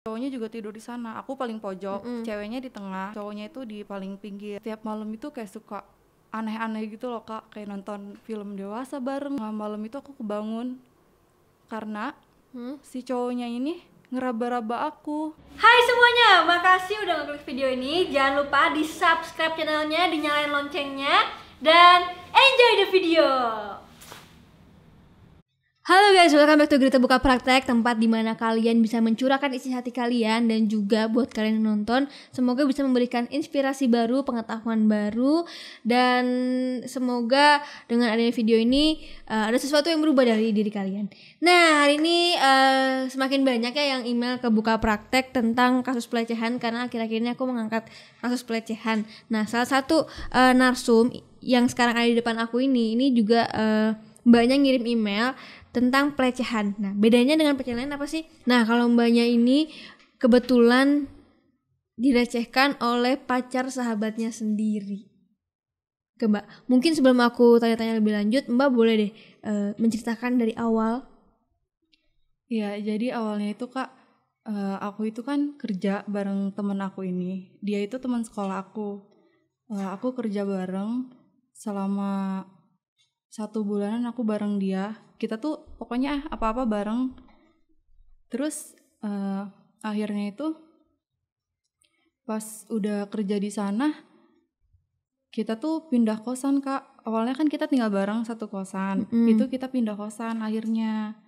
cowoknya juga tidur di sana aku paling pojok mm -hmm. ceweknya di tengah cowoknya itu di paling pinggir tiap malam itu kayak suka aneh-aneh gitu loh kak kayak nonton film dewasa bareng nah, malam itu aku kebangun karena hmm? si cowoknya ini ngeraba-raba aku Hai semuanya, makasih udah ngeklik video ini jangan lupa di subscribe channelnya, dinyalain loncengnya dan enjoy the video Halo guys, welcome back to Gerita Buka Praktek Tempat dimana kalian bisa mencurahkan isi hati kalian Dan juga buat kalian yang nonton Semoga bisa memberikan inspirasi baru, pengetahuan baru Dan semoga dengan adanya video ini uh, Ada sesuatu yang berubah dari diri kalian Nah, hari ini uh, semakin banyak ya yang email ke Buka Praktek Tentang kasus pelecehan Karena akhir-akhir ini aku mengangkat kasus pelecehan Nah, salah satu uh, narsum yang sekarang ada di depan aku ini Ini juga... Uh, banyak ngirim email tentang pelecehan. Nah, bedanya dengan pelecehan lain apa sih? Nah, kalau mbaknya ini kebetulan dilecehkan oleh pacar sahabatnya sendiri. Oke, Mbak. Mungkin sebelum aku tanya-tanya lebih lanjut, Mbak boleh deh e, menceritakan dari awal. Ya, jadi awalnya itu Kak, e, aku itu kan kerja bareng temen aku ini. Dia itu teman sekolah aku. E, aku kerja bareng selama satu bulanan aku bareng dia kita tuh pokoknya ah, apa-apa bareng terus uh, akhirnya itu pas udah kerja di sana kita tuh pindah kosan kak awalnya kan kita tinggal bareng satu kosan mm. itu kita pindah kosan akhirnya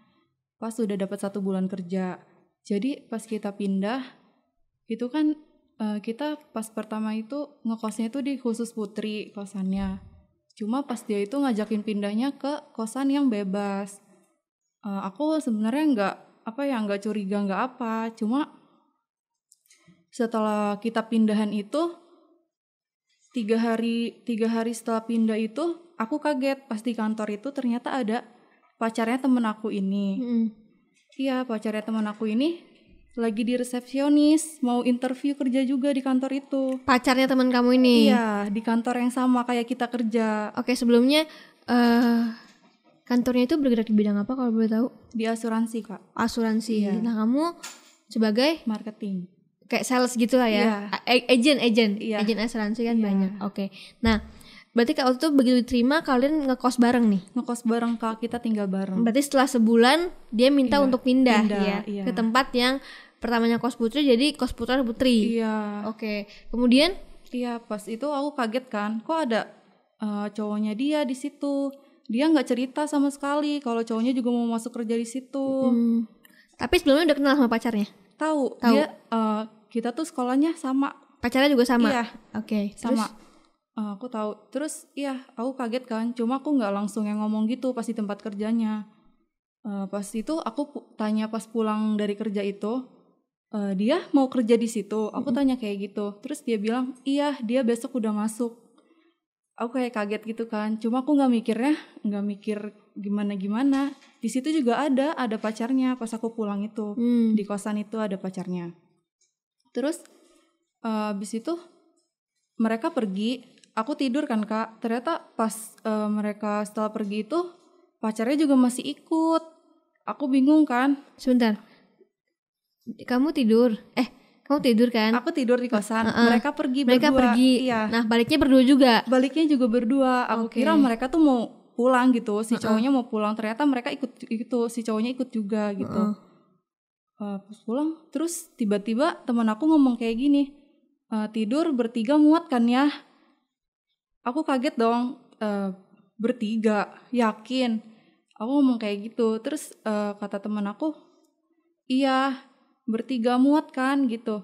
pas udah dapat satu bulan kerja jadi pas kita pindah itu kan uh, kita pas pertama itu ngekosnya itu di khusus putri kosannya Cuma pas dia itu ngajakin pindahnya ke kosan yang bebas. Uh, aku sebenarnya nggak apa ya nggak curiga nggak apa. Cuma setelah kita pindahan itu tiga hari tiga hari setelah pindah itu aku kaget pas di kantor itu ternyata ada pacarnya temen aku ini. Iya mm. pacarnya temen aku ini lagi di resepsionis mau interview kerja juga di kantor itu pacarnya teman kamu ini iya di kantor yang sama kayak kita kerja oke sebelumnya uh, kantornya itu bergerak di bidang apa kalau boleh tahu di asuransi kak asuransi iya. nah kamu sebagai marketing kayak sales gitu lah ya iya. agent agent iya. agent asuransi kan iya. banyak oke nah Berarti kalau itu begitu diterima kalian ngekos bareng nih? Ngekos bareng kak, kita tinggal bareng. Berarti setelah sebulan dia minta iya, untuk pindah, pindah ya iya. ke tempat yang pertamanya kos putri jadi kos putra putri iya oke okay. kemudian iya pas itu aku kaget kan kok ada uh, cowoknya dia di situ dia nggak cerita sama sekali kalau cowoknya juga mau masuk kerja di situ hmm. tapi sebelumnya udah kenal sama pacarnya tahu dia uh, kita tuh sekolahnya sama pacarnya juga sama iya oke okay. sama Uh, aku tahu terus iya aku kaget kan cuma aku nggak langsung yang ngomong gitu pas di tempat kerjanya uh, pas itu aku tanya pas pulang dari kerja itu e, dia mau kerja di situ aku mm-hmm. tanya kayak gitu terus dia bilang iya dia besok udah masuk aku kayak kaget gitu kan cuma aku nggak mikirnya nggak mikir gimana gimana di situ juga ada ada pacarnya pas aku pulang itu mm. di kosan itu ada pacarnya terus uh, eh, abis itu mereka pergi aku tidur kan kak ternyata pas uh, mereka setelah pergi itu pacarnya juga masih ikut aku bingung kan sebentar kamu tidur eh kamu tidur kan aku tidur di kosan uh -uh. mereka pergi mereka pergi iya. nah baliknya berdua juga baliknya juga berdua aku okay. kira mereka tuh mau pulang gitu si uh -uh. cowoknya mau pulang ternyata mereka ikut itu si cowoknya ikut juga gitu uh -uh. Uh, pas pulang terus tiba-tiba teman aku ngomong kayak gini uh, tidur bertiga muat kan ya aku kaget dong uh, bertiga yakin aku ngomong kayak gitu terus uh, kata teman aku iya bertiga muat kan gitu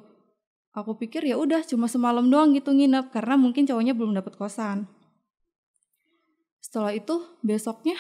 aku pikir ya udah cuma semalam doang gitu nginep karena mungkin cowoknya belum dapat kosan setelah itu besoknya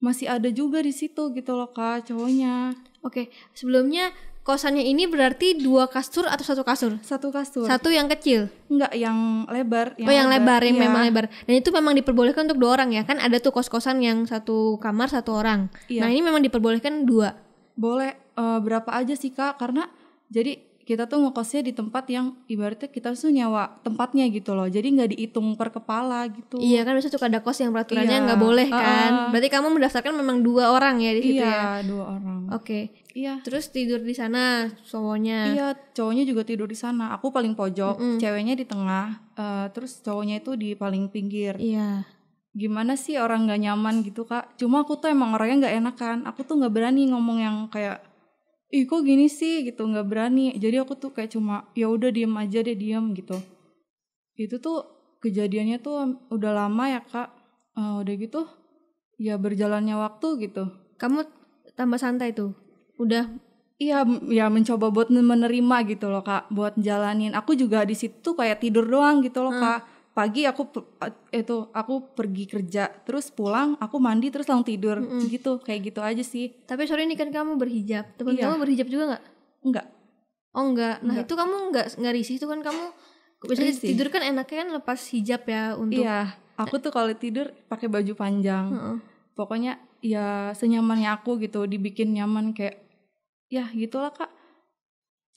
masih ada juga di situ gitu loh kak cowoknya oke sebelumnya kosannya ini berarti dua kasur atau satu kasur satu kasur satu yang kecil enggak yang lebar yang oh yang lebar, lebar yang iya. memang lebar dan itu memang diperbolehkan untuk dua orang ya kan ada tuh kos kosan yang satu kamar satu orang iya. nah ini memang diperbolehkan dua boleh uh, berapa aja sih kak karena jadi kita tuh ngekosnya di tempat yang ibaratnya kita tuh nyawa tempatnya gitu loh jadi nggak dihitung per kepala gitu iya kan biasanya suka ada kos yang peraturannya iya. nggak iya. boleh kan uh, berarti kamu mendaftarkan memang dua orang ya di situ iya, ya dua orang oke okay. iya terus tidur di sana cowoknya iya cowoknya juga tidur di sana aku paling pojok mm -hmm. ceweknya di tengah uh, terus cowoknya itu di paling pinggir iya gimana sih orang nggak nyaman gitu kak cuma aku tuh emang orangnya nggak enakan aku tuh nggak berani ngomong yang kayak ih kok gini sih gitu nggak berani jadi aku tuh kayak cuma ya udah diem aja deh diem gitu itu tuh kejadiannya tuh udah lama ya kak uh, udah gitu ya berjalannya waktu gitu kamu tambah santai tuh udah iya ya mencoba buat menerima gitu loh kak buat jalanin aku juga di situ kayak tidur doang gitu loh hmm. kak pagi aku itu aku pergi kerja terus pulang aku mandi terus langsung tidur mm -hmm. gitu kayak gitu aja sih tapi sore ini kan kamu berhijab teman iya. kamu berhijab juga nggak nggak oh nggak nah enggak. itu kamu nggak nggak risih itu kan kamu biasanya risih. tidur kan enaknya kan lepas hijab ya untuk iya aku tuh kalau tidur pakai baju panjang mm -hmm. pokoknya ya senyamannya aku gitu dibikin nyaman kayak ya gitulah kak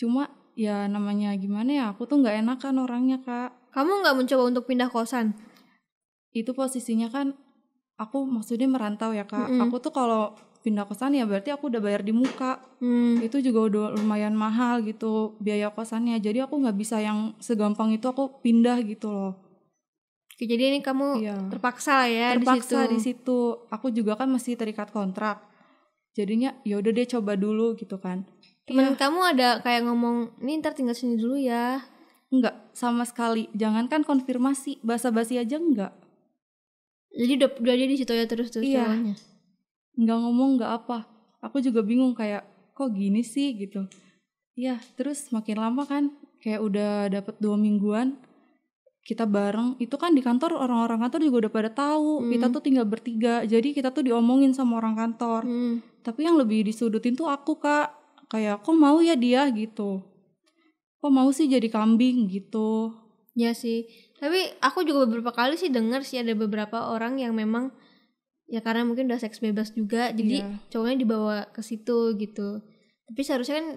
cuma ya namanya gimana ya aku tuh nggak enakan orangnya kak kamu nggak mencoba untuk pindah kosan? Itu posisinya kan aku maksudnya merantau ya kak. Mm -hmm. Aku tuh kalau pindah kosan ya berarti aku udah bayar di muka. Mm. Itu juga udah lumayan mahal gitu biaya kosannya. Jadi aku nggak bisa yang segampang itu aku pindah gitu loh. Oke, jadi ini kamu iya. terpaksa ya terpaksa di situ. di situ. Aku juga kan masih terikat kontrak. Jadinya ya udah deh coba dulu gitu kan. Temen ya. kamu ada kayak ngomong, "Ini ntar tinggal sini dulu ya." Enggak, sama sekali. Jangankan konfirmasi, basa-basi aja enggak. Jadi udah, udah jadi situ ya terus terus iya. Caranya. Enggak ngomong enggak apa. Aku juga bingung kayak kok gini sih gitu. Iya, terus makin lama kan kayak udah dapet dua mingguan kita bareng itu kan di kantor orang-orang kantor juga udah pada tahu hmm. kita tuh tinggal bertiga jadi kita tuh diomongin sama orang kantor hmm. tapi yang lebih disudutin tuh aku kak kayak kok mau ya dia gitu kok mau sih jadi kambing gitu ya sih tapi aku juga beberapa kali sih dengar sih ada beberapa orang yang memang ya karena mungkin udah seks bebas juga jadi yeah. cowoknya dibawa ke situ gitu tapi seharusnya kan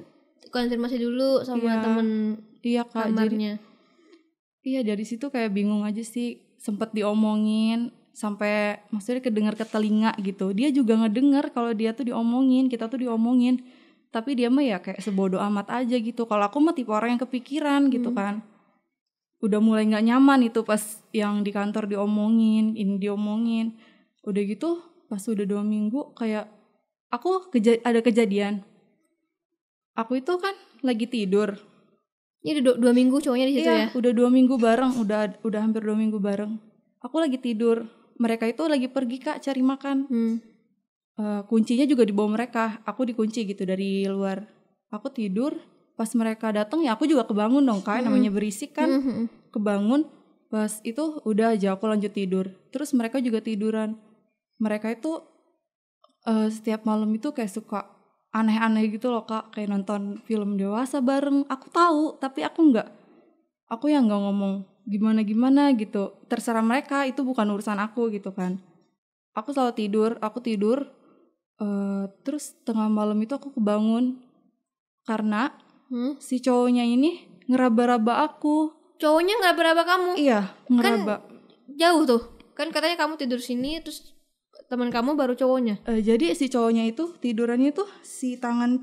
konfirmasi dulu sama yeah. temen iya, kak, kamarnya iya dari situ kayak bingung aja sih sempet diomongin sampai maksudnya kedengar ke telinga gitu dia juga ngedenger kalau dia tuh diomongin kita tuh diomongin tapi dia mah ya kayak sebodoh amat aja gitu kalau aku mah tipe orang yang kepikiran gitu hmm. kan udah mulai nggak nyaman itu pas yang di kantor diomongin ini diomongin udah gitu pas udah dua minggu kayak aku keja ada kejadian aku itu kan lagi tidur ini udah dua minggu cowoknya di situ iya, ya udah dua minggu bareng udah udah hampir dua minggu bareng aku lagi tidur mereka itu lagi pergi kak cari makan hmm uh, kuncinya juga dibawa mereka aku dikunci gitu dari luar aku tidur pas mereka datang ya aku juga kebangun dong kan namanya berisik kan kebangun pas itu udah aja aku lanjut tidur terus mereka juga tiduran mereka itu uh, setiap malam itu kayak suka aneh-aneh gitu loh kak kayak nonton film dewasa bareng aku tahu tapi aku nggak aku yang nggak ngomong gimana gimana gitu terserah mereka itu bukan urusan aku gitu kan aku selalu tidur aku tidur Uh, terus tengah malam itu aku kebangun karena hmm? si cowoknya ini ngeraba-raba aku. Cowoknya ngeraba-raba kamu? Iya, kan ngeraba. Kan jauh tuh. Kan katanya kamu tidur sini terus teman kamu baru cowoknya. Uh, jadi si cowoknya itu tidurannya tuh si tangan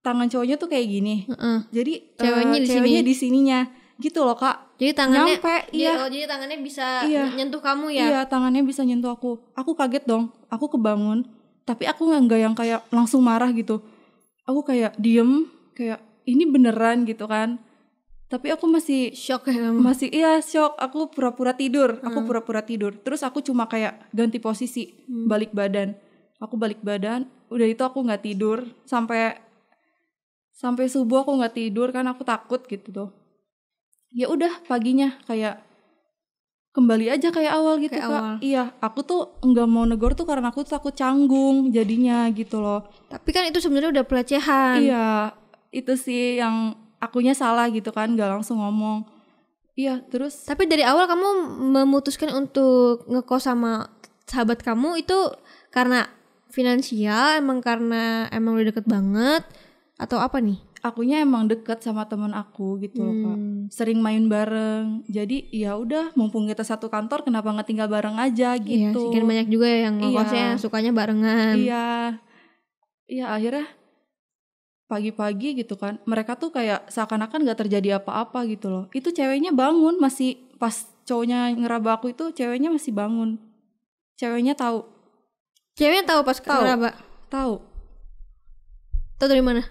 tangan cowoknya tuh kayak gini. Uh -uh. Jadi eh, cowoknya uh, di, sini. di sininya gitu loh kak jadi tangannya nyampe iya oh, jadi tangannya bisa iya, nyentuh kamu ya iya tangannya bisa nyentuh aku aku kaget dong aku kebangun tapi aku nggak yang kayak langsung marah gitu aku kayak diem kayak ini beneran gitu kan tapi aku masih shock ya masih iya shock aku pura-pura tidur hmm. aku pura-pura tidur terus aku cuma kayak ganti posisi hmm. balik badan aku balik badan udah itu aku nggak tidur sampai sampai subuh aku nggak tidur kan aku takut gitu tuh ya udah paginya kayak kembali aja kayak awal gitu kayak kak awal. iya aku tuh nggak mau negor tuh karena aku takut canggung jadinya gitu loh tapi kan itu sebenarnya udah pelecehan iya itu sih yang akunya salah gitu kan nggak langsung ngomong iya terus tapi dari awal kamu memutuskan untuk ngekos sama sahabat kamu itu karena finansial emang karena emang udah deket banget atau apa nih akunya emang deket sama temen aku gitu loh kak hmm. sering main bareng jadi ya udah mumpung kita satu kantor kenapa nggak tinggal bareng aja iya, gitu iya, banyak juga ya yang iya. ngekosnya yang sukanya barengan iya iya akhirnya pagi-pagi gitu kan mereka tuh kayak seakan-akan gak terjadi apa-apa gitu loh itu ceweknya bangun masih pas cowoknya ngeraba aku itu ceweknya masih bangun ceweknya tahu ceweknya tahu pas kau ngeraba tahu tahu dari mana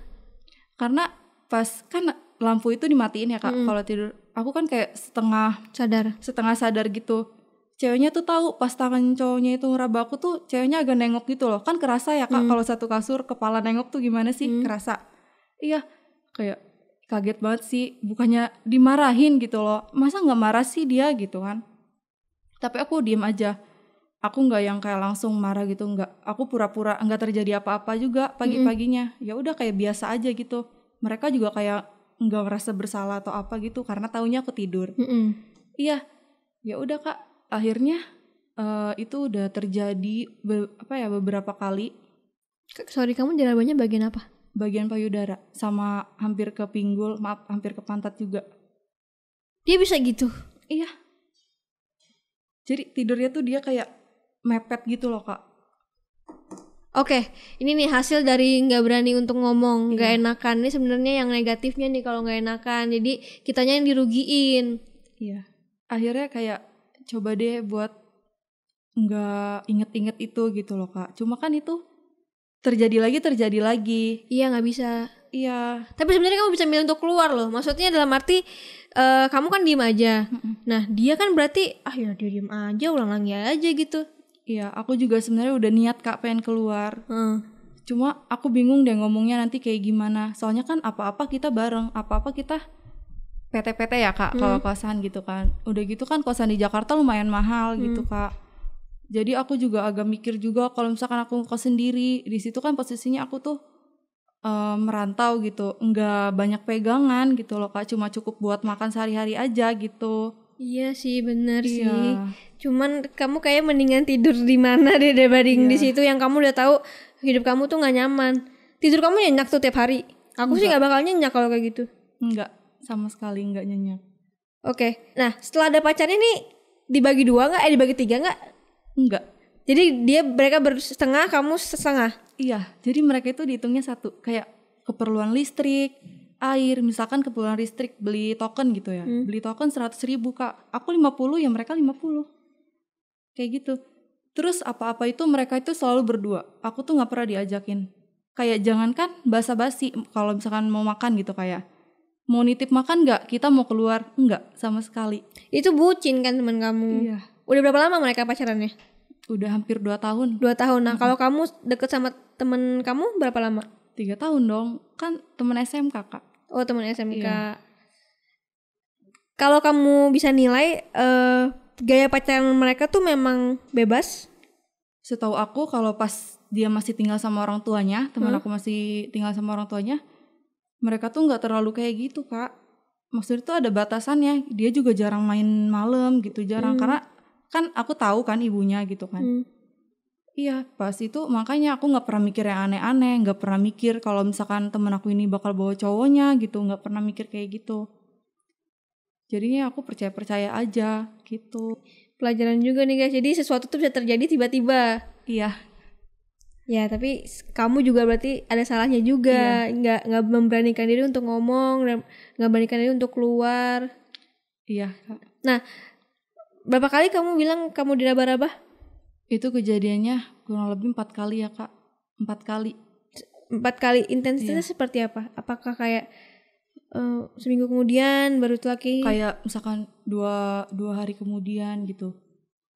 karena pas kan lampu itu dimatiin ya kak mm. kalau tidur aku kan kayak setengah sadar setengah sadar gitu ceweknya tuh tahu pas tangan cowoknya itu ngeraba aku tuh ceweknya agak nengok gitu loh kan kerasa ya kak mm. kalau satu kasur kepala nengok tuh gimana sih mm. kerasa iya kayak kaget banget sih bukannya dimarahin gitu loh masa nggak marah sih dia gitu kan tapi aku diem aja aku nggak yang kayak langsung marah gitu nggak aku pura-pura nggak terjadi apa-apa juga pagi-paginya mm-hmm. ya udah kayak biasa aja gitu mereka juga kayak nggak ngerasa bersalah atau apa gitu karena tahunya aku tidur mm-hmm. iya ya udah kak akhirnya uh, itu udah terjadi apa ya beberapa kali sorry kamu jerawatnya bagian apa bagian payudara sama hampir ke pinggul maaf hampir ke pantat juga dia bisa gitu iya jadi tidurnya tuh dia kayak mepet gitu loh kak Oke, okay, ini nih hasil dari nggak berani untuk ngomong, nggak yeah. enakan ini sebenarnya yang negatifnya nih kalau nggak enakan. Jadi kitanya yang dirugiin. Iya. Yeah. Akhirnya kayak coba deh buat nggak inget-inget itu gitu loh kak. Cuma kan itu terjadi lagi terjadi lagi. Iya nggak bisa. Iya. Tapi sebenarnya kamu bisa milih untuk keluar loh. Maksudnya dalam arti uh, kamu kan diem aja. Mm -mm. Nah dia kan berarti ah ya dia diem aja ulang lagi aja gitu Iya, aku juga sebenarnya udah niat Kak pengen keluar. Hmm. Cuma aku bingung deh ngomongnya nanti kayak gimana. Soalnya kan apa-apa kita bareng, apa-apa kita PT-PT ya Kak hmm. kalau kosan gitu kan. Udah gitu kan kosan di Jakarta lumayan mahal hmm. gitu Kak. Jadi aku juga agak mikir juga kalau misalkan aku kos sendiri, di situ kan posisinya aku tuh uh, merantau gitu, nggak banyak pegangan gitu loh Kak, cuma cukup buat makan sehari-hari aja gitu. Iya sih benar iya. sih. Cuman kamu kayak mendingan tidur di mana deh dibanding iya. di situ yang kamu udah tahu hidup kamu tuh nggak nyaman. Tidur kamu nyenyak tuh tiap hari. Aku enggak. sih nggak bakal nyenyak kalau kayak gitu. Enggak, sama sekali nggak nyenyak. Oke, okay. nah setelah ada pacarnya nih dibagi dua nggak? Eh dibagi tiga nggak? Enggak. Jadi dia mereka bersetengah, kamu setengah. Iya, jadi mereka itu dihitungnya satu kayak keperluan listrik, air misalkan kebutuhan listrik beli token gitu ya hmm. beli token seratus ribu kak aku lima puluh ya mereka lima puluh, kayak gitu terus apa-apa itu mereka itu selalu berdua aku tuh nggak pernah diajakin kayak jangankan basa-basi kalau misalkan mau makan gitu kayak ya. mau nitip makan nggak kita mau keluar nggak sama sekali itu bucin kan teman kamu iya. udah berapa lama mereka pacarannya udah hampir dua tahun Dua tahun nah -hmm. kalau kamu deket sama temen kamu berapa lama tiga tahun dong kan temen SMK kak Oh teman SMK. Iya. Kalau kamu bisa nilai uh, gaya pacaran mereka tuh memang bebas. Setahu aku kalau pas dia masih tinggal sama orang tuanya, teman hmm? aku masih tinggal sama orang tuanya, mereka tuh nggak terlalu kayak gitu kak. Maksudnya tuh ada batasannya. Dia juga jarang main malam gitu, jarang hmm. karena kan aku tahu kan ibunya gitu kan. Hmm Iya, pas itu makanya aku nggak pernah mikir yang aneh-aneh, nggak pernah mikir kalau misalkan temen aku ini bakal bawa cowoknya gitu, nggak pernah mikir kayak gitu. Jadinya aku percaya-percaya aja gitu. Pelajaran juga nih guys, jadi sesuatu tuh bisa terjadi tiba-tiba. Iya. Ya, tapi kamu juga berarti ada salahnya juga, iya. nggak nggak memberanikan diri untuk ngomong, nggak memberanikan diri untuk keluar. Iya. Nah, berapa kali kamu bilang kamu diraba-raba? Itu kejadiannya kurang lebih empat kali ya kak, empat kali. Empat kali intensitasnya iya. seperti apa? Apakah kayak uh, seminggu kemudian baru itu lagi? Kayak misalkan dua dua hari kemudian gitu.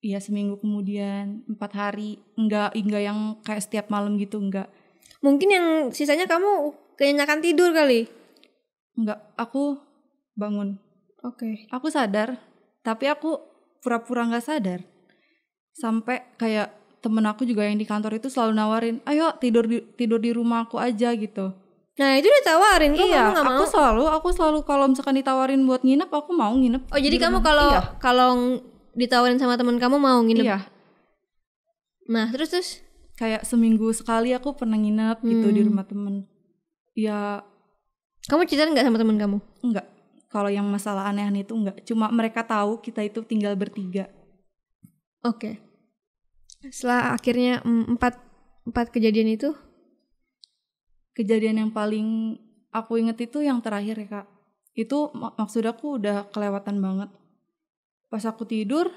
Iya seminggu kemudian empat hari enggak enggak yang kayak setiap malam gitu enggak. Mungkin yang sisanya kamu kenyakan tidur kali? Enggak, aku bangun. Oke. Okay. Aku sadar, tapi aku pura-pura nggak sadar sampai kayak temen aku juga yang di kantor itu selalu nawarin ayo tidur di tidur di rumah aku aja gitu Nah itu ditawarin kok iya, kamu gak mau? aku selalu aku selalu kalau misalkan ditawarin buat nginep aku mau nginep. Oh jadi kamu kalau iya. kalau ditawarin sama teman kamu mau nginep? Iya. Nah terus terus kayak seminggu sekali aku pernah nginep hmm. gitu di hmm. rumah temen. Ya. Kamu cerita nggak sama teman kamu? Enggak. Kalau yang masalah aneh-aneh itu enggak. Cuma mereka tahu kita itu tinggal bertiga. Oke. Okay. Setelah akhirnya empat empat kejadian itu, kejadian yang paling aku inget itu yang terakhir ya kak. Itu mak maksud aku udah kelewatan banget. Pas aku tidur,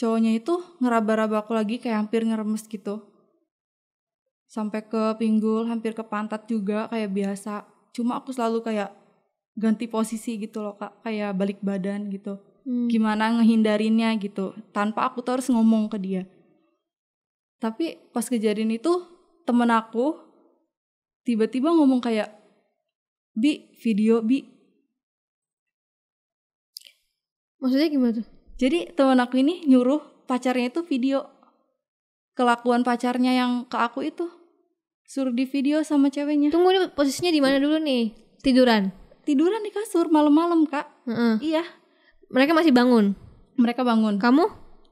cowoknya itu ngeraba-raba aku lagi kayak hampir ngeremes gitu. Sampai ke pinggul, hampir ke pantat juga kayak biasa. Cuma aku selalu kayak ganti posisi gitu loh kak, kayak balik badan gitu hmm. gimana ngehindarinnya gitu tanpa aku terus ngomong ke dia tapi pas kejadian itu temen aku tiba-tiba ngomong kayak bi video bi maksudnya gimana tuh jadi temen aku ini nyuruh pacarnya itu video kelakuan pacarnya yang ke aku itu suruh di video sama ceweknya tunggu nih posisinya di mana dulu nih tiduran tiduran di kasur malam-malam kak mm -hmm. iya mereka masih bangun. Mereka bangun. Kamu?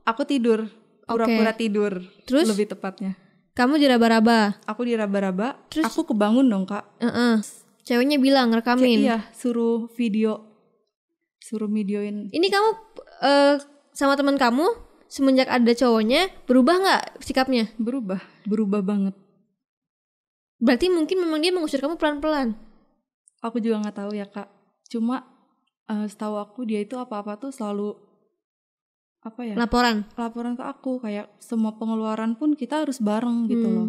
Aku tidur. Pura-pura okay. tidur. Terus? Lebih tepatnya. Kamu diraba-raba. Aku diraba-raba. Terus? Aku kebangun dong kak. Uh -uh. Ceweknya bilang rekamin. C iya, suruh video, suruh videoin. Ini kamu uh, sama teman kamu semenjak ada cowoknya berubah nggak sikapnya? Berubah, berubah banget. Berarti mungkin memang dia mengusir kamu pelan-pelan. Aku juga nggak tahu ya kak. Cuma uh, setahu aku dia itu apa-apa tuh selalu apa ya laporan laporan ke aku kayak semua pengeluaran pun kita harus bareng gitu hmm. loh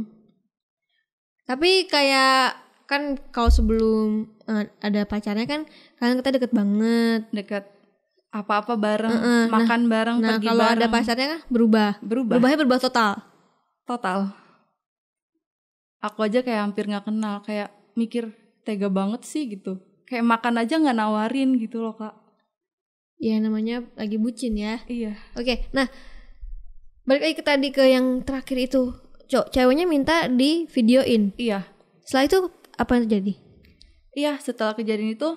tapi kayak kan kalau sebelum uh, ada pacarnya kan kalian kita deket banget deket apa-apa bareng uh -uh. makan nah, bareng nah pergi kalau bareng. ada pacarnya kan berubah berubah berubahnya berubah total total aku aja kayak hampir nggak kenal kayak mikir tega banget sih gitu kayak makan aja nggak nawarin gitu loh kak ya namanya lagi bucin ya iya oke okay, nah balik lagi ke tadi ke yang terakhir itu cok ceweknya minta di videoin iya setelah itu apa yang terjadi iya setelah kejadian itu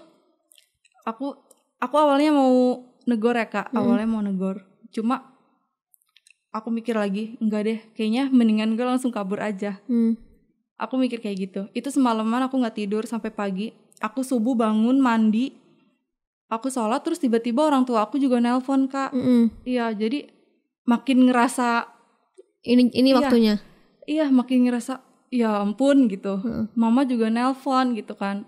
aku aku awalnya mau negor ya kak hmm. awalnya mau negor cuma aku mikir lagi enggak deh kayaknya mendingan gue langsung kabur aja hmm. aku mikir kayak gitu itu semalaman aku nggak tidur sampai pagi aku subuh bangun mandi aku sholat terus tiba-tiba orang tua aku juga nelpon kak iya mm -hmm. jadi makin ngerasa ini ini iya, waktunya iya makin ngerasa ya ampun gitu mm. mama juga nelpon gitu kan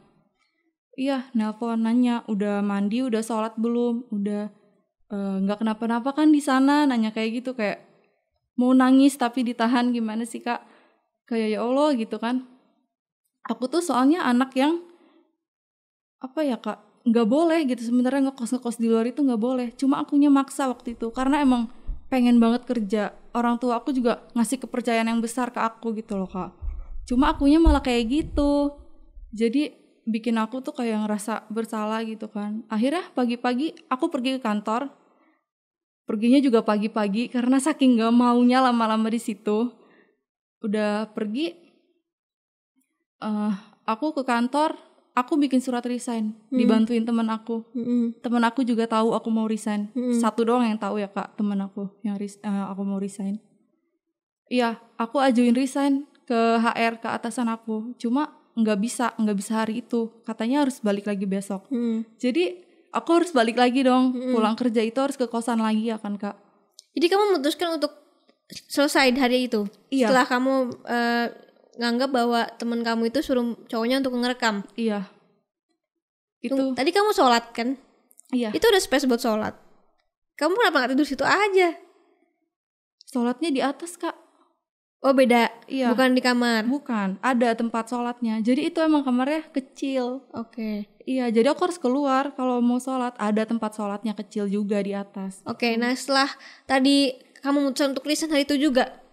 iya nelpon nanya udah mandi udah sholat belum udah eh, nggak uh, kenapa-napa kan di sana nanya kayak gitu kayak mau nangis tapi ditahan gimana sih kak kayak ya allah gitu kan aku tuh soalnya anak yang apa ya kak nggak boleh gitu sebenarnya kos ngekos di luar itu nggak boleh cuma akunya maksa waktu itu karena emang pengen banget kerja orang tua aku juga ngasih kepercayaan yang besar ke aku gitu loh kak cuma akunya malah kayak gitu jadi bikin aku tuh kayak ngerasa bersalah gitu kan akhirnya pagi-pagi aku pergi ke kantor perginya juga pagi-pagi karena saking nggak maunya lama-lama di situ udah pergi uh, aku ke kantor aku bikin surat resign hmm. dibantuin teman aku hmm. teman aku juga tahu aku mau resign hmm. satu doang yang tahu ya kak teman aku yang res, uh, aku mau resign iya aku ajuin resign ke HR ke atasan aku cuma nggak bisa nggak bisa hari itu katanya harus balik lagi besok hmm. jadi aku harus balik lagi dong hmm. pulang kerja itu harus ke kosan lagi ya kan kak jadi kamu memutuskan untuk selesai hari itu iya. setelah kamu uh, nganggap bahwa teman kamu itu suruh cowoknya untuk ngerekam. Iya. Itu. tadi kamu sholat kan? Iya. Itu udah space buat sholat. Kamu kenapa nggak tidur situ aja? Sholatnya di atas kak. Oh beda, iya. bukan di kamar. Bukan, ada tempat sholatnya. Jadi itu emang kamarnya kecil. Oke. Okay. Iya, jadi aku harus keluar kalau mau sholat. Ada tempat sholatnya kecil juga di atas. Oke, okay, hmm. nah setelah tadi kamu memutuskan untuk resign hari itu juga,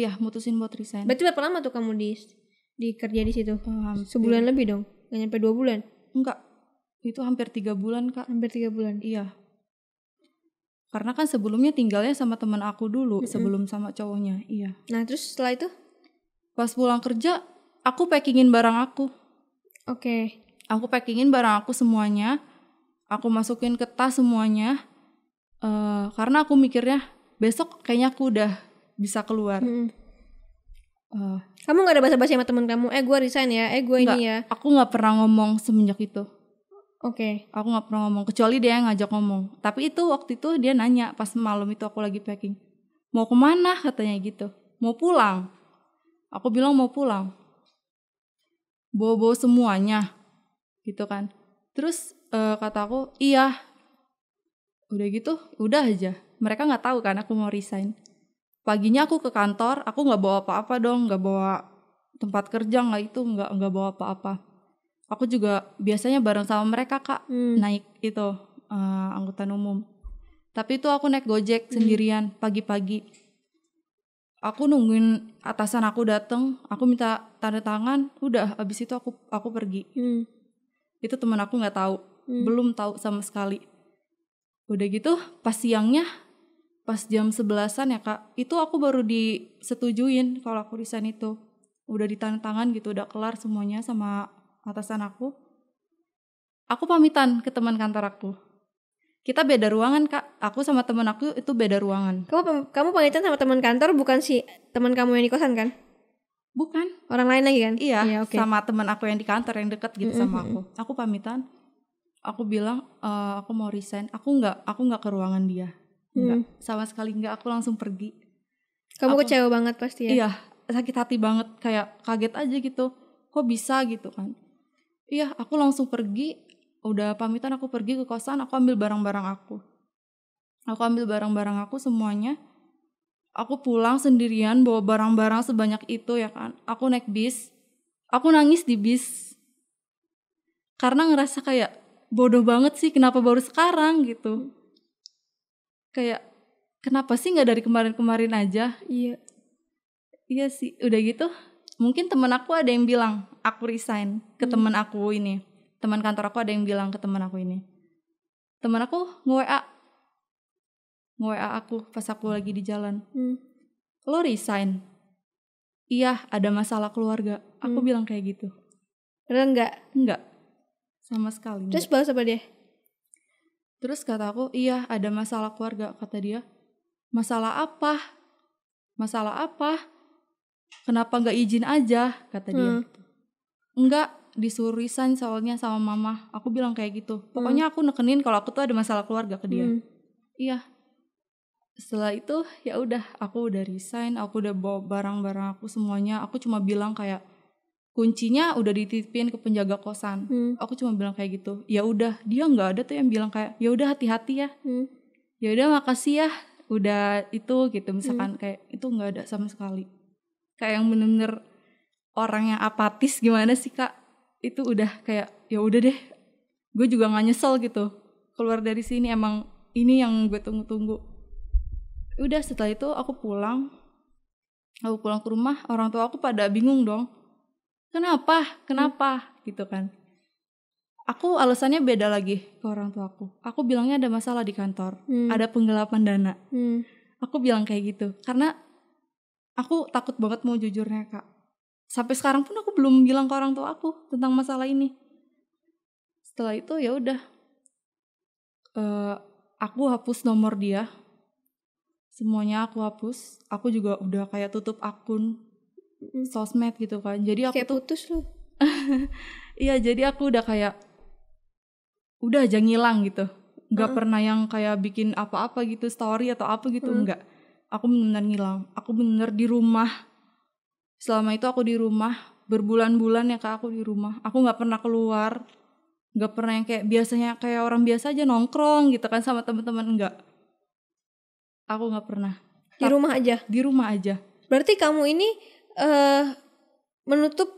ya mutusin buat resign berarti berapa lama tuh kamu di di kerja di situ oh, sebulan lebih dong nggak nyampe dua bulan enggak itu hampir tiga bulan kak hampir tiga bulan iya karena kan sebelumnya tinggalnya sama teman aku dulu mm -hmm. sebelum sama cowoknya iya nah terus setelah itu pas pulang kerja aku packingin barang aku oke okay. aku packingin barang aku semuanya aku masukin ke tas semuanya uh, karena aku mikirnya besok kayaknya aku udah bisa keluar hmm. uh, kamu nggak ada basa-basi sama temen kamu eh gue resign ya eh gue ini ya aku nggak pernah ngomong semenjak itu oke okay. aku nggak pernah ngomong kecuali dia yang ngajak ngomong tapi itu waktu itu dia nanya pas malam itu aku lagi packing mau kemana katanya gitu mau pulang aku bilang mau pulang bawa semuanya gitu kan terus uh, kata aku iya udah gitu udah aja mereka nggak tahu kan aku mau resign paginya aku ke kantor aku nggak bawa apa-apa dong nggak bawa tempat kerja nggak itu nggak nggak bawa apa-apa aku juga biasanya bareng sama mereka kak hmm. naik itu uh, angkutan umum tapi itu aku naik gojek hmm. sendirian pagi-pagi aku nungguin atasan aku dateng aku minta tanda tangan udah abis itu aku aku pergi hmm. itu teman aku nggak tahu hmm. belum tahu sama sekali udah gitu pas siangnya pas jam sebelasan ya kak itu aku baru disetujuin kalau aku resign itu udah di tangan gitu udah kelar semuanya sama atasan aku aku pamitan ke teman kantor aku kita beda ruangan kak aku sama teman aku itu beda ruangan kamu kamu pamitan sama teman kantor bukan si teman kamu yang di kosan kan bukan orang lain lagi kan iya, iya okay. sama teman aku yang di kantor yang deket gitu mm -hmm. sama aku aku pamitan aku bilang e, aku mau resign aku nggak aku nggak ke ruangan dia Enggak, hmm. sama sekali enggak aku langsung pergi. Kamu aku, kecewa banget pasti ya? Iya, sakit hati banget kayak kaget aja gitu. Kok bisa gitu kan? Iya, aku langsung pergi. Udah pamitan aku pergi ke kosan, aku ambil barang-barang aku. Aku ambil barang-barang aku semuanya. Aku pulang sendirian bawa barang-barang sebanyak itu ya kan. Aku naik bis. Aku nangis di bis. Karena ngerasa kayak bodoh banget sih kenapa baru sekarang gitu kayak kenapa sih nggak dari kemarin-kemarin aja iya iya sih udah gitu mungkin teman aku ada yang bilang aku resign ke hmm. temen aku ini teman kantor aku ada yang bilang ke teman aku ini teman aku nge WA nge WA aku pas aku hmm. lagi di jalan hmm. lo resign iya ada masalah keluarga aku hmm. bilang kayak gitu Padahal enggak enggak sama sekali terus balas apa dia Terus kata aku, iya ada masalah keluarga, kata dia. Masalah apa? Masalah apa? Kenapa nggak izin aja, kata dia. Hmm. Enggak, disuruh resign soalnya sama mama. Aku bilang kayak gitu. Pokoknya hmm. aku nekenin kalau aku tuh ada masalah keluarga ke dia. Hmm. Iya. Setelah itu ya udah aku udah resign, aku udah bawa barang-barang aku semuanya. Aku cuma bilang kayak kuncinya udah dititipin ke penjaga kosan hmm. aku cuma bilang kayak gitu ya udah dia nggak ada tuh yang bilang kayak ya udah hati-hati ya hmm. ya udah makasih ya udah itu gitu misalkan hmm. kayak itu nggak ada sama sekali kayak yang bener-bener orang yang apatis gimana sih kak itu udah kayak ya udah deh gue juga nggak nyesel gitu keluar dari sini emang ini yang gue tunggu-tunggu udah setelah itu aku pulang aku pulang ke rumah orang tua aku pada bingung dong kenapa kenapa hmm. gitu kan aku alasannya beda lagi ke orang tua aku aku bilangnya ada masalah di kantor hmm. ada penggelapan dana hmm. aku bilang kayak gitu karena aku takut banget mau jujurnya kak sampai sekarang pun aku belum bilang ke orang tua aku tentang masalah ini setelah itu ya udah uh, aku hapus nomor dia semuanya aku hapus aku juga udah kayak tutup akun sosmed gitu kan jadi aku kayak tuh, putus lu iya jadi aku udah kayak udah aja ngilang gitu nggak uh pernah yang kayak bikin apa-apa gitu story atau apa gitu enggak. nggak aku benar ngilang aku benar di rumah selama itu aku di rumah berbulan-bulan ya kak aku di rumah aku nggak pernah keluar nggak pernah yang kayak biasanya kayak orang biasa aja nongkrong gitu kan sama teman-teman nggak aku nggak pernah di rumah aja di rumah aja berarti kamu ini uh, menutup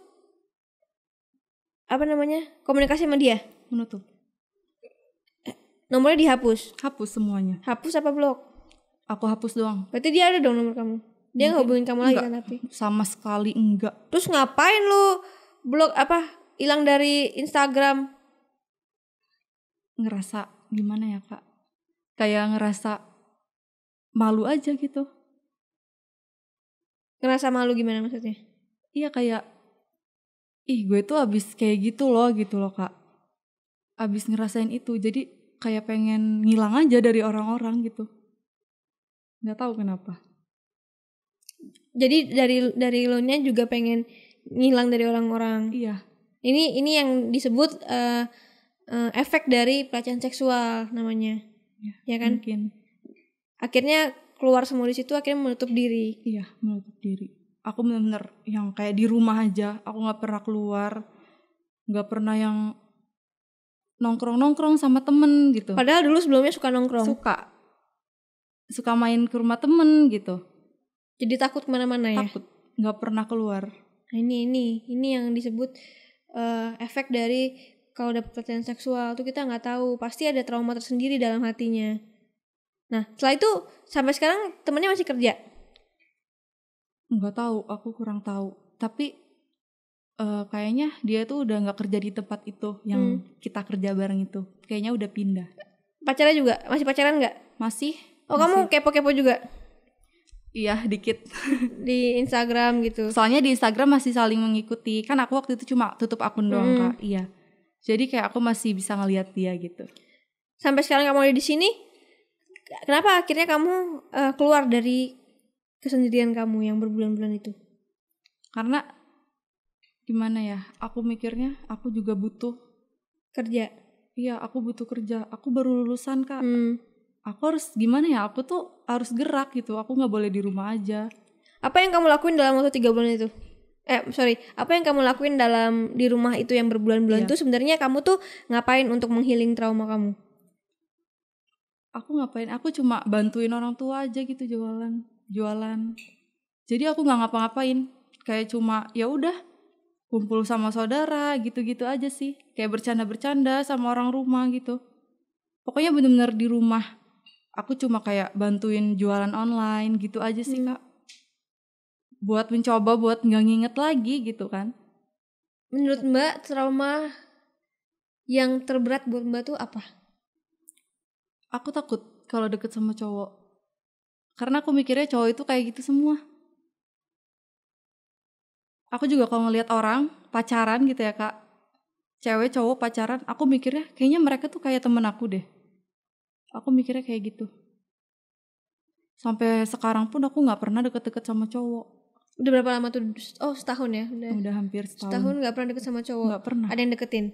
apa namanya komunikasi sama dia menutup nomornya dihapus hapus semuanya hapus apa blok aku hapus doang berarti dia ada dong nomor kamu dia nggak hubungin kamu lagi kan tapi sama sekali enggak terus ngapain lu blok apa hilang dari Instagram ngerasa gimana ya kak kayak ngerasa malu aja gitu ngerasa malu gimana maksudnya iya kayak ih gue tuh abis kayak gitu loh gitu loh kak abis ngerasain itu jadi kayak pengen ngilang aja dari orang-orang gitu nggak tahu kenapa jadi dari dari lo nya juga pengen ngilang dari orang-orang iya ini ini yang disebut uh, uh, efek dari pelecehan seksual namanya ya, ya kan mungkin akhirnya keluar semua di situ akhirnya menutup diri iya menutup diri aku benar-benar yang kayak di rumah aja aku nggak pernah keluar nggak pernah yang nongkrong nongkrong sama temen gitu padahal dulu sebelumnya suka nongkrong suka suka main ke rumah temen gitu jadi takut kemana-mana ya takut nggak pernah keluar nah, ini ini ini yang disebut uh, efek dari kalau dapat pelecehan seksual tuh kita nggak tahu pasti ada trauma tersendiri dalam hatinya Nah, setelah itu sampai sekarang temennya masih kerja? Nggak tahu, aku kurang tahu. Tapi uh, kayaknya dia tuh udah nggak kerja di tempat itu yang hmm. kita kerja bareng itu. Kayaknya udah pindah. pacaran juga? Masih pacaran nggak? Masih. Oh, masih. kamu kepo-kepo juga? Iya, dikit. di Instagram gitu. Soalnya di Instagram masih saling mengikuti. Kan aku waktu itu cuma tutup akun doang, hmm. Kak. Iya. Jadi kayak aku masih bisa ngelihat dia gitu. Sampai sekarang kamu ada di sini, kenapa akhirnya kamu uh, keluar dari kesendirian kamu yang berbulan-bulan itu? Karena gimana ya, aku mikirnya aku juga butuh kerja. Iya, aku butuh kerja. Aku baru lulusan kak. Hmm. Aku harus gimana ya? Aku tuh harus gerak gitu. Aku nggak boleh di rumah aja. Apa yang kamu lakuin dalam waktu tiga bulan itu? eh sorry apa yang kamu lakuin dalam di rumah itu yang berbulan-bulan iya. itu sebenarnya kamu tuh ngapain untuk menghiling trauma kamu aku ngapain aku cuma bantuin orang tua aja gitu jualan jualan jadi aku nggak ngapa-ngapain kayak cuma ya udah kumpul sama saudara gitu-gitu aja sih kayak bercanda-bercanda sama orang rumah gitu pokoknya bener-bener di rumah aku cuma kayak bantuin jualan online gitu aja sih hmm. kak buat mencoba buat nggak nginget lagi gitu kan menurut mbak trauma yang terberat buat mbak tuh apa aku takut kalau deket sama cowok karena aku mikirnya cowok itu kayak gitu semua aku juga kalau ngelihat orang pacaran gitu ya kak cewek cowok pacaran aku mikirnya kayaknya mereka tuh kayak temen aku deh aku mikirnya kayak gitu sampai sekarang pun aku nggak pernah deket-deket sama cowok udah berapa lama tuh oh setahun ya udah, udah hampir setahun setahun nggak pernah deket sama cowok nggak pernah ada yang deketin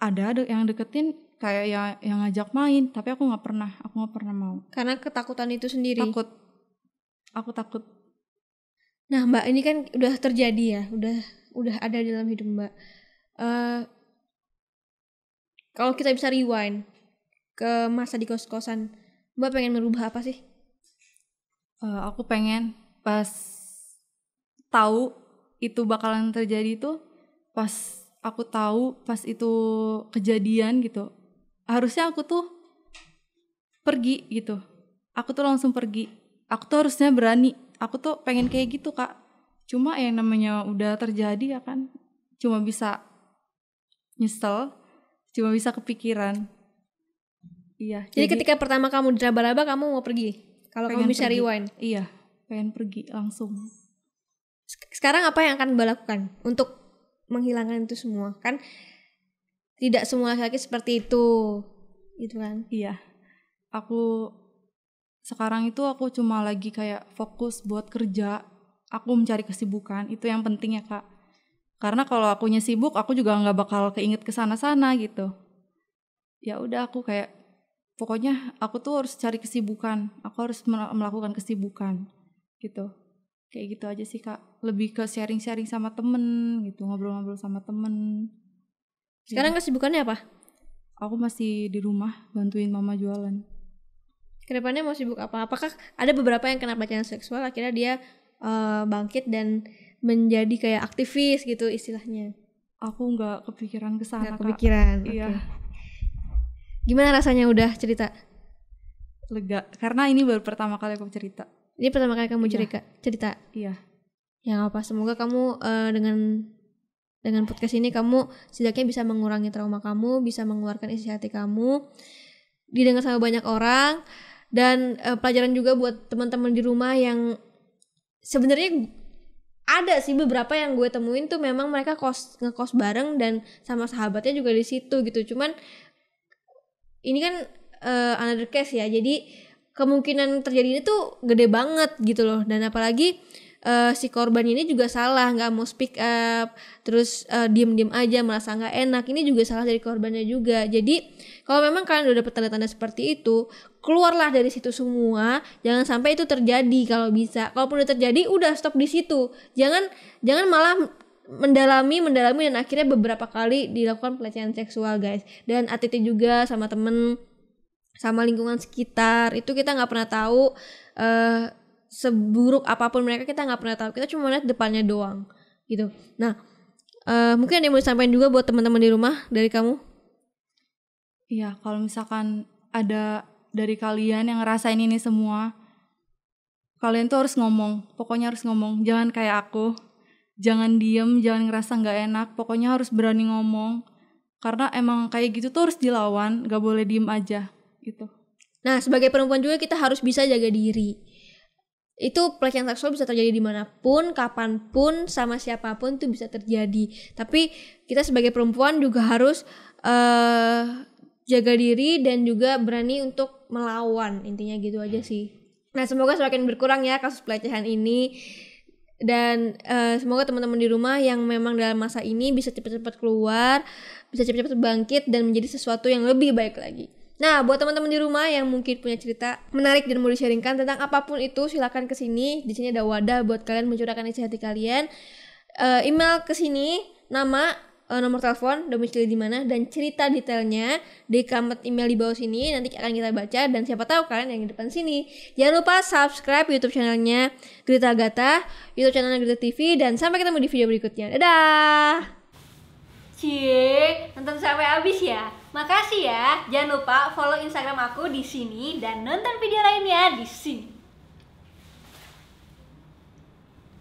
ada yang deketin kayak yang, yang ngajak main tapi aku nggak pernah aku nggak pernah mau karena ketakutan itu sendiri takut aku takut nah mbak ini kan udah terjadi ya udah udah ada dalam hidup mbak uh, kalau kita bisa rewind ke masa di kos kosan mbak pengen merubah apa sih uh, aku pengen pas tahu itu bakalan terjadi tuh pas aku tahu pas itu kejadian gitu harusnya aku tuh pergi gitu aku tuh langsung pergi aku tuh harusnya berani aku tuh pengen kayak gitu kak cuma yang namanya udah terjadi ya kan cuma bisa nyesel cuma bisa kepikiran iya jadi, jadi ketika pertama kamu diraba-raba kamu mau pergi kalau kamu bisa pergi. rewind iya pengen pergi langsung sekarang apa yang akan mbak lakukan untuk menghilangkan itu semua kan tidak semua laki-laki seperti itu gitu kan iya aku sekarang itu aku cuma lagi kayak fokus buat kerja aku mencari kesibukan itu yang penting ya kak karena kalau akunya sibuk aku juga nggak bakal keinget ke sana sana gitu ya udah aku kayak pokoknya aku tuh harus cari kesibukan aku harus melakukan kesibukan gitu kayak gitu aja sih kak lebih ke sharing-sharing sama temen gitu ngobrol-ngobrol sama temen sekarang ya. Gitu. kesibukannya apa aku masih di rumah bantuin mama jualan kedepannya mau sibuk apa apakah ada beberapa yang kena pelecehan seksual akhirnya dia uh, bangkit dan menjadi kayak aktivis gitu istilahnya aku nggak kepikiran kesana gak kepikiran iya okay. gimana rasanya udah cerita lega karena ini baru pertama kali aku cerita ini pertama kali kamu iya. cerita, iya. cerita. Iya. Ya apa, semoga kamu uh, dengan dengan podcast ini kamu setidaknya bisa mengurangi trauma kamu, bisa mengeluarkan isi hati kamu, didengar sama banyak orang dan uh, pelajaran juga buat teman-teman di rumah yang sebenarnya ada sih beberapa yang gue temuin tuh memang mereka kos ngekos bareng dan sama sahabatnya juga di situ gitu. Cuman ini kan uh, another case ya. Jadi kemungkinan terjadi tuh gede banget gitu loh dan apalagi uh, si korban ini juga salah nggak mau speak up terus uh, eh, diem diem aja merasa nggak enak ini juga salah dari korbannya juga jadi kalau memang kalian udah dapet tanda-tanda seperti itu keluarlah dari situ semua jangan sampai itu terjadi kalau bisa kalaupun udah terjadi udah stop di situ jangan jangan malah mendalami mendalami dan akhirnya beberapa kali dilakukan pelecehan seksual guys dan attitude juga sama temen sama lingkungan sekitar itu kita nggak pernah tahu uh, seburuk apapun mereka kita nggak pernah tahu kita cuma lihat depannya doang gitu nah uh, mungkin ada yang mau disampaikan juga buat teman-teman di rumah dari kamu iya kalau misalkan ada dari kalian yang ngerasain ini semua kalian tuh harus ngomong pokoknya harus ngomong jangan kayak aku jangan diem jangan ngerasa nggak enak pokoknya harus berani ngomong karena emang kayak gitu tuh harus dilawan gak boleh diem aja gitu nah sebagai perempuan juga kita harus bisa jaga diri itu pelecehan seksual bisa terjadi dimanapun, kapanpun, sama siapapun itu bisa terjadi. Tapi kita sebagai perempuan juga harus uh, jaga diri dan juga berani untuk melawan. Intinya gitu aja hmm. sih. Nah semoga semakin berkurang ya kasus pelecehan ini dan uh, semoga teman-teman di rumah yang memang dalam masa ini bisa cepat-cepat keluar, bisa cepat-cepat bangkit dan menjadi sesuatu yang lebih baik lagi. Nah, buat teman-teman di rumah yang mungkin punya cerita menarik dan mau di-sharingkan tentang apapun itu, silahkan ke sini. Di sini ada wadah buat kalian mencurahkan isi hati kalian. Uh, email ke sini, nama, uh, nomor telepon, domisili di mana, dan cerita detailnya di kamar email di bawah sini. Nanti akan kita baca dan siapa tahu kalian yang di depan sini. Jangan lupa subscribe YouTube channelnya Grita Gata, YouTube channelnya Grita TV, dan sampai ketemu di video berikutnya. Dadah! Cie, nonton sampai habis ya. Makasih ya. Jangan lupa follow Instagram aku di sini dan nonton video lainnya di sini.